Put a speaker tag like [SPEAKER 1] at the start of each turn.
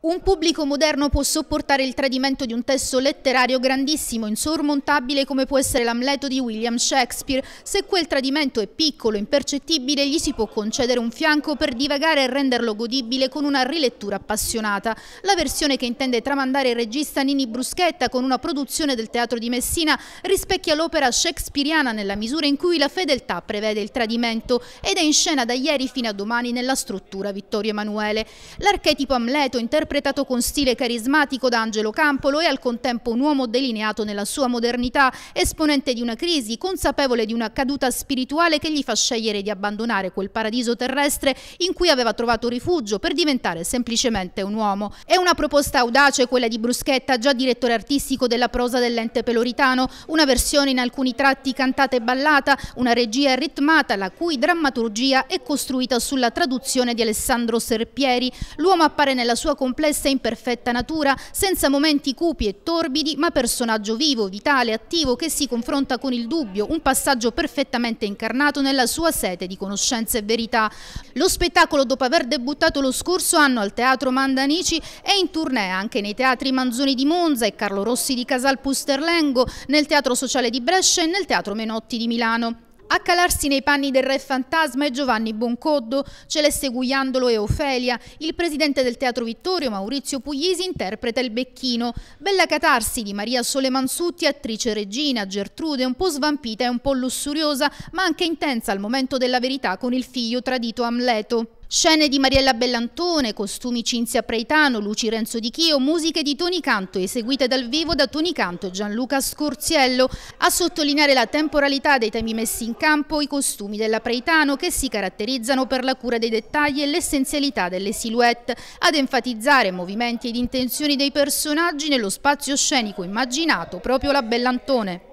[SPEAKER 1] Un pubblico moderno può sopportare il tradimento di un testo letterario grandissimo, insormontabile come può essere l'Amleto di William Shakespeare. Se quel tradimento è piccolo, impercettibile, gli si può concedere un fianco per divagare e renderlo godibile con una rilettura appassionata. La versione che intende tramandare il regista Nini Bruschetta con una produzione del Teatro di Messina rispecchia l'opera shakespeariana nella misura in cui la fedeltà prevede il tradimento ed è in scena da ieri fino a domani nella struttura Vittorio Emanuele. L'archetipo Amleto interpreta interpretato con stile carismatico da Angelo Campolo e al contempo un uomo delineato nella sua modernità, esponente di una crisi, consapevole di una caduta spirituale che gli fa scegliere di abbandonare quel paradiso terrestre in cui aveva trovato rifugio per diventare semplicemente un uomo. È una proposta audace quella di Bruschetta, già direttore artistico della prosa dell'ente peloritano, una versione in alcuni tratti cantata e ballata, una regia ritmata la cui drammaturgia è costruita sulla traduzione di Alessandro Serpieri. L'uomo appare nella sua complessità complessa e imperfetta natura, senza momenti cupi e torbidi, ma personaggio vivo, vitale, attivo, che si confronta con il dubbio, un passaggio perfettamente incarnato nella sua sete di conoscenza e verità. Lo spettacolo, dopo aver debuttato lo scorso anno al Teatro Mandanici, è in tournée anche nei teatri Manzoni di Monza e Carlo Rossi di Casal Pusterlengo, nel Teatro Sociale di Brescia e nel Teatro Menotti di Milano. A calarsi nei panni del re fantasma è Giovanni Boncoddo, Celeste Guiandolo e Ofelia, il presidente del Teatro Vittorio Maurizio Puglisi interpreta il Becchino, Bella Catarsi di Maria Sole Mansutti, attrice regina, Gertrude, un po' svampita e un po' lussuriosa, ma anche intensa al momento della verità con il figlio tradito Amleto. Scene di Mariella Bellantone, costumi Cinzia Preitano, luci Renzo Di Chio, musiche di Toni Canto eseguite dal vivo da Toni Canto e Gianluca Scorziello. A sottolineare la temporalità dei temi messi in campo, i costumi della Preitano che si caratterizzano per la cura dei dettagli e l'essenzialità delle silhouette, ad enfatizzare movimenti ed intenzioni dei personaggi nello spazio scenico immaginato proprio la Bellantone.